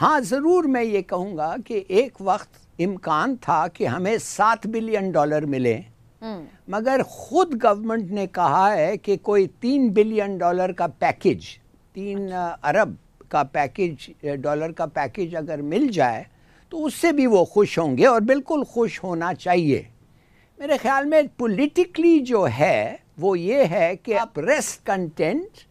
हाँ ज़रूर मैं ये कहूँगा कि एक वक्त इम्कान था कि हमें सात बिलियन डॉलर मिले हम्म। मगर ख़ुद गवर्नमेंट ने कहा है कि कोई तीन बिलियन डॉलर का पैकेज तीन अच्छा। अरब का पैकेज डॉलर का पैकेज अगर मिल जाए तो उससे भी वो खुश होंगे और बिल्कुल खुश होना चाहिए मेरे ख्याल में पॉलिटिकली जो है वो ये है कि आप रेस्ट कंटेंट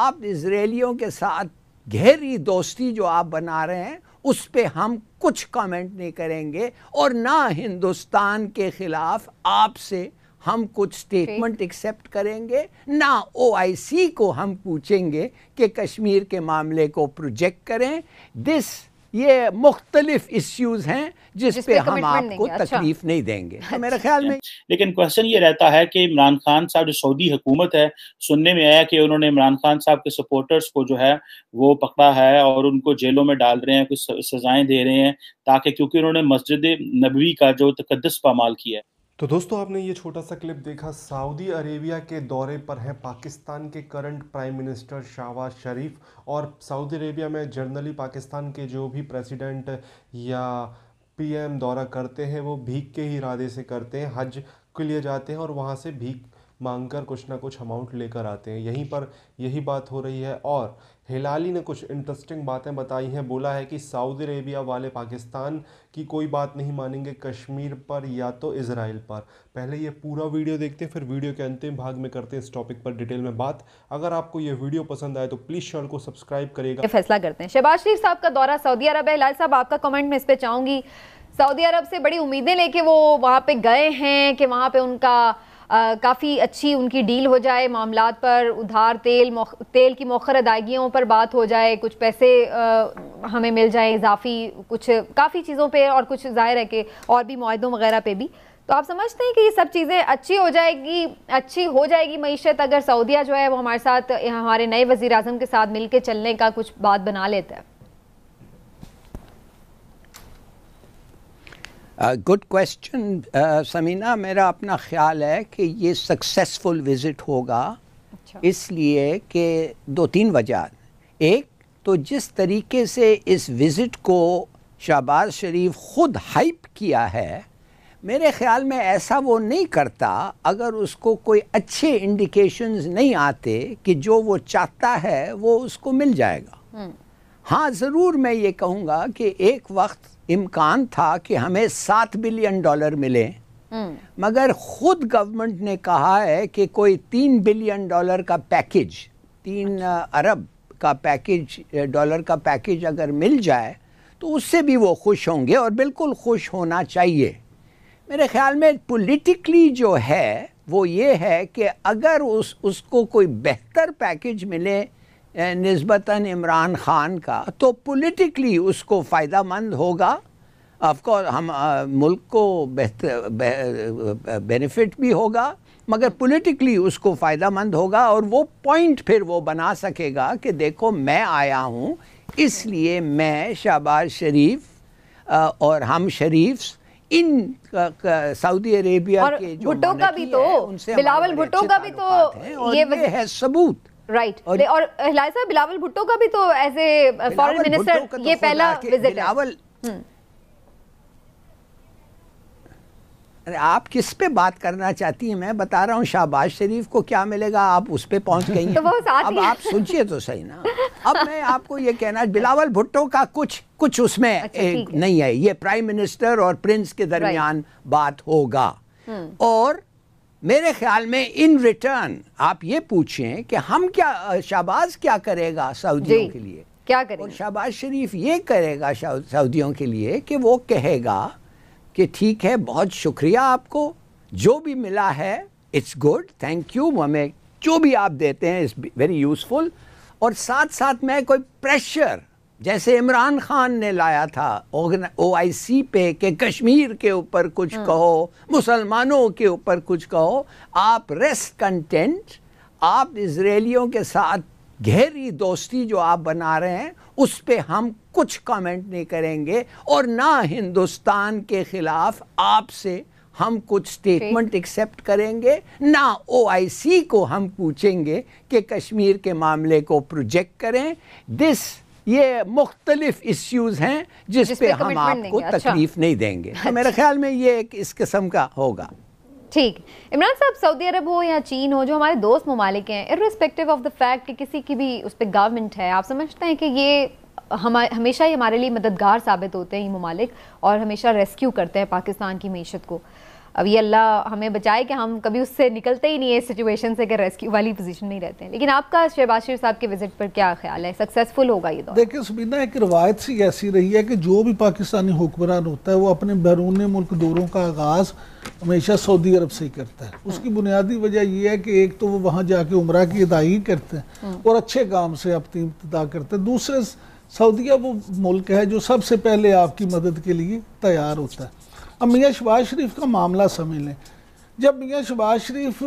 आप इसराइलियों के साथ गहरी दोस्ती जो आप बना रहे हैं उस पर हम कुछ कमेंट नहीं करेंगे और ना हिंदुस्तान के खिलाफ आपसे हम कुछ स्टेटमेंट एक्सेप्ट करेंगे ना ओआईसी को हम पूछेंगे कि कश्मीर के मामले को प्रोजेक्ट करें दिस ये मुख्तलिफ इश्यूज हैं जिस, जिस पे, पे हम आपको अच्छा। तकलीफ अच्छा। नहीं देंगे तो मेरे अच्छा, ख्याल अच्छा। में लेकिन क्वेश्चन ये रहता है कि इमरान खान साहब जो सऊदी हुकूमत है सुनने में आया कि उन्होंने इमरान खान साहब के सपोर्टर्स को जो है वो पकड़ा है और उनको जेलों में डाल रहे हैं कुछ सजाएं दे रहे हैं ताकि क्योंकि उन्होंने मस्जिद नबवी का जो तकदस पामाल किया है तो दोस्तों आपने ये छोटा सा क्लिप देखा सऊदी अरेबिया के दौरे पर हैं पाकिस्तान के current prime minister Shahbaz Sharif और सऊदी अरेबिया में जनरली पाकिस्तान के जो भी प्रेसिडेंट या पीएम दौरा करते हैं वो भीख के ही इरादे से करते हैं हज के लिए जाते हैं और वहाँ से भीख मांग कर कुछ ना कुछ अमाउंट लेकर आते हैं यहीं पर यही बात हो रही है और हिलाली ने कुछ इंटरेस्टिंग बातें बताई हैं बोला है कि सऊदी अरेबिया वाले पाकिस्तान की कोई बात नहीं मानेंगे कश्मीर पर या तो इसराइल पर पहले ये पूरा वीडियो देखते हैं फिर वीडियो के अंतिम भाग में करते हैं इस टॉपिक पर डिटेल में बात अगर आपको ये वीडियो पसंद आए तो प्लीज़ चैनल को सब्सक्राइब करेगा फैसला करते हैं शहबाज शरीफ साहब का दौरा सऊदी अरब है लाल साहब आपका कमेंट में इस पर चाहूँगी सऊदी अरब से बड़ी उम्मीदें लेके वो वहाँ पे गए हैं कि वहाँ पे उनका काफ़ी अच्छी उनकी डील हो जाए मामला पर उधार तेल तेल की मौखर अदायगियों पर बात हो जाए कुछ पैसे आ, हमें मिल जाए इजाफी कुछ काफ़ी चीज़ों पर और कुछ जाहिर है कि और भी माहों वगैरह पे भी तो आप समझते हैं कि ये सब चीज़ें अच्छी हो जाएगी अच्छी हो जाएगी मीशत अगर सऊदिया जो है वो हमारे साथ हमारे नए वज़ी अजम के साथ मिल चलने का कुछ बात बना लेता है गुड क्वेश्चन समीना मेरा अपना ख्याल है कि ये सक्सेसफुल विज़िट होगा अच्छा। इसलिए कि दो तीन वजह एक तो जिस तरीके से इस विज़िट को शहबाज शरीफ ख़ुद हाइप किया है मेरे ख्याल में ऐसा वो नहीं करता अगर उसको कोई अच्छे इंडिकेशंस नहीं आते कि जो वो चाहता है वो उसको मिल जाएगा हम्म। हाँ ज़रूर मैं ये कहूँगा कि एक वक्त इम्कान था कि हमें सात बिलियन डॉलर मिले हम्म। मगर ख़ुद गवर्नमेंट ने कहा है कि कोई तीन बिलियन डॉलर का पैकेज तीन अच्छा। अरब का पैकेज डॉलर का पैकेज अगर मिल जाए तो उससे भी वो खुश होंगे और बिल्कुल खुश होना चाहिए मेरे ख्याल में पॉलिटिकली जो है वो ये है कि अगर उस उसको कोई बेहतर पैकेज मिले नस्बता इमरान ख़ान का तो पोलिटिकली उसको फ़ायदा मंद होगा ऑफकोर्स हम आ, मुल्क को बेहतर बेनिफिट भी होगा मगर पोलिटिकली उसको फ़ायदा मंद होगा और वो पॉइंट फिर वो बना सकेगा कि देखो मैं आया हूँ इसलिए मैं शहबाज शरीफ और हम शरीफ इन सऊदी अरेबिया के जो भुट्टो का भी तो बिलावल भुट्टो का भी तो ये, ये है सबूत राइट और, और साहब बिलावल भुट्टो का भी तो एज ए फॉरेन मिनिस्टर तो ये पहला विजिट बिलावल हम्म। अरे आप किस पे बात करना चाहती हैं मैं बता रहा हूँ शाहबाज शरीफ को क्या मिलेगा आप उस पे पहुंच गई तो वो साथ अब आप सोचिए तो सही ना अब मैं आपको ये कहना बिलावल भुट्टो का कुछ कुछ उसमें अच्छा, एक नहीं है ये प्राइम मिनिस्टर और प्रिंस के दरमियान बात होगा हम्म। और मेरे ख्याल में इन रिटर्न आप ये पूछें कि हम क्या शहबाज क्या करेगा सऊदियों के लिए क्या करेगा और शहबाज शरीफ ये करेगा सऊदियों के लिए कि वो कहेगा कि ठीक है बहुत शुक्रिया आपको जो भी मिला है इट्स गुड थैंक यू हमें जो भी आप देते हैं इज़ वेरी यूज़फुल और साथ साथ मैं कोई प्रेशर जैसे इमरान खान ने लाया था ओ आई सी पे कि कश्मीर के ऊपर कुछ हाँ। कहो मुसलमानों के ऊपर कुछ कहो आप रेस्ट कंटेंट आप इसराइलियों के साथ गहरी दोस्ती जो आप बना रहे हैं उस पर हम कुछ कमेंट नहीं करेंगे और ना हिंदुस्तान के ख़िलाफ़ आपसे हम कुछ स्टेटमेंट एक्सेप्ट करेंगे ना ओआईसी को हम पूछेंगे कि कश्मीर के मामले को प्रोजेक्ट करें दिस ये मुख्तलिफ इश्यूज हैं जिस, जिस पे, पे हम आपको अच्छा। तकलीफ नहीं देंगे अच्छा। तो मेरे अच्छा। ख्याल में ये एक इस किस्म का होगा ठीक इमरान साहब सऊदी अरब हो या चीन हो जो हमारे दोस्त ममालिक हैं इरिस्पेक्टिव ऑफ द फैक्ट कि किसी की भी उस पर गवर्नमेंट है आप समझते हैं कि ये हम हमेशा ही हमारे लिए मददगार साबित होते हैं ये ममालिक और हमेशा रेस्क्यू करते हैं पाकिस्तान की मीशत को अब ये अल्लाह हमें बचाए कि हम कभी उससे निकलते ही नहीं है इस सिचुएशन से कि रेस्क्यू वाली पोजीशन में ही रहते हैं लेकिन आपका शहबाज शरीफ साहब के विजिट पर क्या ख्याल है सक्सेसफुल होगा ये देखिए सुबीना एक रवायत सी ऐसी रही है कि जो भी पाकिस्तानी हुक्मरान होता है वो अपने बैरून मुल्क दौरों का आगाज़ हमेशा सऊदी अरब से ही करता है हम्म। उसकी बुनियादी वजह यह है कि एक तो वो वहाँ जाके उम्र की अदायगी करते हैं हम्म। और अच्छे काम से अपनी इब्तदा करते हैं दूसरे सऊदीया वो मुल्क है जो सबसे पहले आपकी मदद के लिए तैयार होता है अब मियाँ शबाज शरीफ का मामला समझ लें जब मियाँ शबाज शरीफ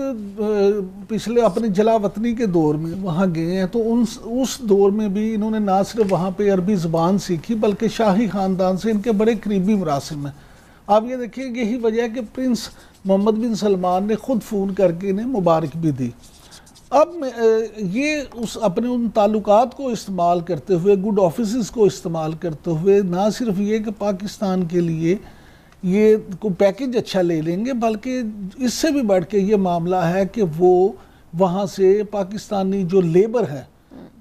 पिछले अपने जला वतनी के दौर में वहाँ गए हैं तो उन उस दौर में भी इन्होंने ना सिर्फ वहाँ पे अरबी ज़बान सीखी बल्कि शाही ख़ानदान से इनके बड़े करीबी मरासम हैं आप ये देखिए यही वजह है कि प्रिंस मोहम्मद बिन सलमान ने ख़ुद फ़ोन करके इन्हें मुबारक भी दी अब ये उस अपने उन ताल्लुक को इस्तेमाल करते हुए गुड ऑफिस को इस्तेमाल करते हुए ना सिर्फ ये कि पाकिस्तान के लिए ये को पैकेज अच्छा ले लेंगे बल्कि इससे भी बढ़ के ये मामला है कि वो वहाँ से पाकिस्तानी जो लेबर है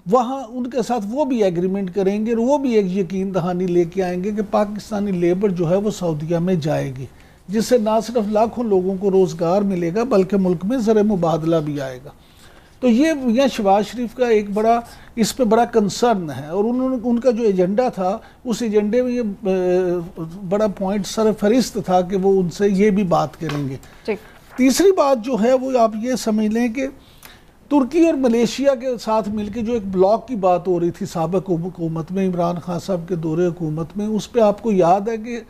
वहाँ उनके साथ वो भी एग्रीमेंट करेंगे और वो भी एक यकीन दहानी लेके आएंगे कि पाकिस्तानी लेबर जो है वो सऊदीया में जाएगी जिससे ना सिर्फ लाखों लोगों को रोज़गार मिलेगा बल्कि मुल्क में ज़र मुबादला भी आएगा तो ये यहाँ शहबाज शरीफ का एक बड़ा इस पर बड़ा कंसर्न है और उन्होंने उनका जो एजेंडा था उस एजेंडे में ये बड़ा पॉइंट सर फहरिस्त था कि वो उनसे ये भी बात करेंगे तीसरी बात जो है वो आप ये समझ लें कि तुर्की और मलेशिया के साथ मिलकर जो एक ब्लॉक की बात हो रही थी सबक हुकूमत में इमरान खान साहब के दौरे हुकूमत में उस पर आपको याद है कि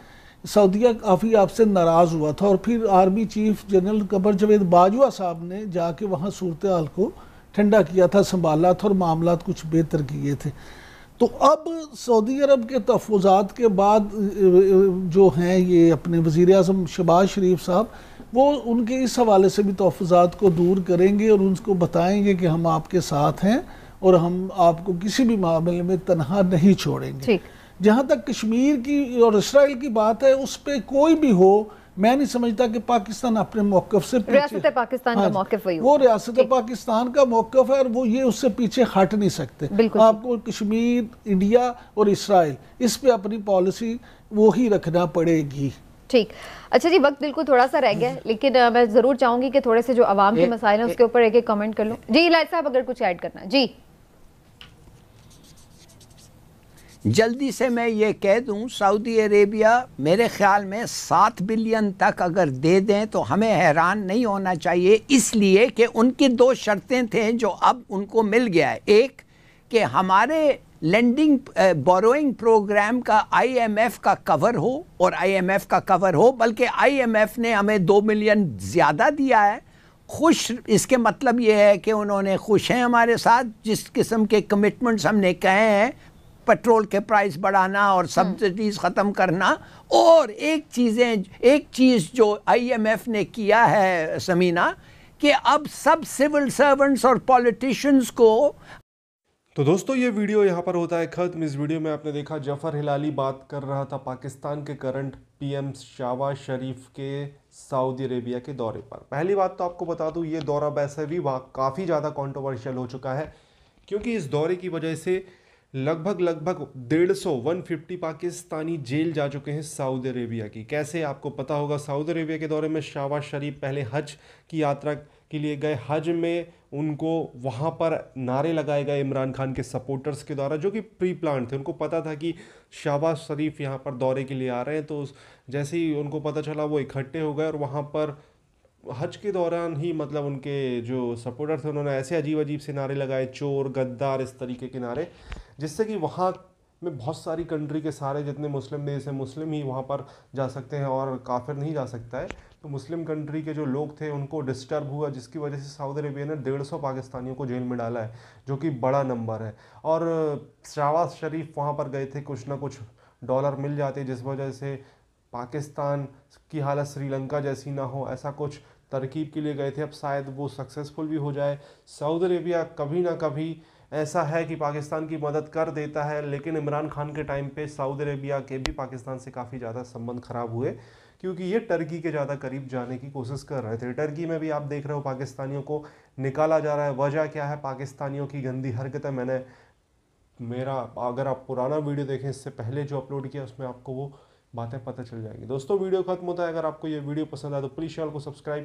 सऊदिया काफ़ी आपसे नाराज़ हुआ था और फिर army chief general Qamar Javed Bajwa साहब ने जाके वहाँ सूरत हाल को ठंडा किया था संभाला था और मामला कुछ बेहतर किए थे तो अब सऊदी अरब के तहफात के बाद जो हैं ये अपने वज़ी अजम शबाज शरीफ साहब वो उनके इस हवाले से भी तहफात को दूर करेंगे और उनको बताएंगे कि हम आपके साथ हैं और हम आपको किसी भी मामले में तनहा नहीं छोड़ेंगे जहाँ तक कश्मीर की और इसराइल की बात है उस पर कोई भी हो मैं नहीं समझता कि पाकिस्तान अपने मौकफ से पाकिस्तान हाँ, का वो रियासत पाकिस्तान का मौकफ है और वो ये उससे पीछे हट नहीं सकते आपको कश्मीर इंडिया और इसराइल इस पे अपनी पॉलिसी वो ही रखना पड़ेगी ठीक अच्छा जी वक्त बिल्कुल थोड़ा सा रह गया लेकिन आ, मैं ज़रूर चाहूंगी कि थोड़े से जो आवाम के मसाइल है उसके ऊपर एक एक कमेंट कर लूँ जी इलाज साहब अगर कुछ ऐड करना जी जल्दी से मैं ये कह दूं सऊदी अरेबिया मेरे ख्याल में सात बिलियन तक अगर दे दें तो हमें हैरान नहीं होना चाहिए इसलिए कि उनकी दो शर्तें थे जो अब उनको मिल गया है एक कि हमारे लेंडिंग बोरोइंग प्रोग्राम का आईएमएफ का कवर हो और आईएमएफ का कवर हो बल्कि आईएमएफ ने हमें दो मिलियन ज़्यादा दिया है खुश इसके मतलब ये है कि उन्होंने खुश हैं हमारे साथ जिस किस्म के कमिटमेंट्स हमने कहे हैं पेट्रोल के प्राइस बढ़ाना और हम्म। सब्सिडीज ख़त्म करना और एक चीज़ें एक चीज़ जो आईएमएफ ने किया है समीना कि अब सब सिविल सर्वेंट्स और पॉलिटिशियंस को तो दोस्तों ये वीडियो यहाँ पर होता है ख़त्म इस वीडियो में आपने देखा जफर हिलाली बात कर रहा था पाकिस्तान के करंट पीएम शावा शरीफ के सऊदी अरेबिया के दौरे पर पहली बात तो आपको बता दूँ ये दौरा वैसे भी काफ़ी ज़्यादा कॉन्ट्रोवर्शियल हो चुका है क्योंकि इस दौरे की वजह से लगभग लगभग डेढ़ सौ वन फिफ्टी पाकिस्तानी जेल जा चुके हैं सऊदी अरेबिया की कैसे आपको पता होगा सऊदी अरेबिया के दौरे में शाबाज शरीफ पहले हज की यात्रा के लिए गए हज में उनको वहाँ पर नारे लगाए गए इमरान खान के सपोर्टर्स के द्वारा जो कि प्री प्लान थे उनको पता था कि शाबाज शरीफ यहाँ पर दौरे के लिए आ रहे हैं तो जैसे ही उनको पता चला वो इकट्ठे हो गए और वहाँ पर हज के दौरान ही मतलब उनके जो सपोर्टर थे उन्होंने ऐसे अजीब अजीब से नारे लगाए चोर गद्दार इस तरीके के नारे जिससे कि वहाँ में बहुत सारी कंट्री के सारे जितने मुस्लिम देश हैं मुस्लिम ही वहाँ पर जा सकते हैं और काफिर नहीं जा सकता है तो मुस्लिम कंट्री के जो लोग थे उनको डिस्टर्ब हुआ जिसकी वजह से सऊदी अरेबिया ने डेढ़ सौ पाकिस्तानियों को जेल में डाला है जो कि बड़ा नंबर है और शहबाज शरीफ वहाँ पर गए थे कुछ ना कुछ डॉलर मिल जाते जिस वजह से पाकिस्तान की हालत श्रीलंका जैसी ना हो ऐसा कुछ तरकीब के लिए गए थे अब शायद वो सक्सेसफुल भी हो जाए सऊदी अरेबिया कभी ना कभी ऐसा है कि पाकिस्तान की मदद कर देता है लेकिन इमरान खान के टाइम पे सऊदी अरेबिया के भी पाकिस्तान से काफ़ी ज़्यादा संबंध ख़राब हुए क्योंकि ये टर्की के ज़्यादा करीब जाने की कोशिश कर रहे थे टर्की में भी आप देख रहे हो पाकिस्तानियों को निकाला जा रहा है वजह क्या है पाकिस्तानियों की गंदी हरकतें मैंने मेरा अगर आप पुराना वीडियो देखें इससे पहले जो अपलोड किया उसमें आपको वो बातें पता चल जाएंगी दोस्तों वीडियो खत्म होता है अगर आपको ये वीडियो पसंद आए तो प्लीज़ चैनल को सब्सक्राइब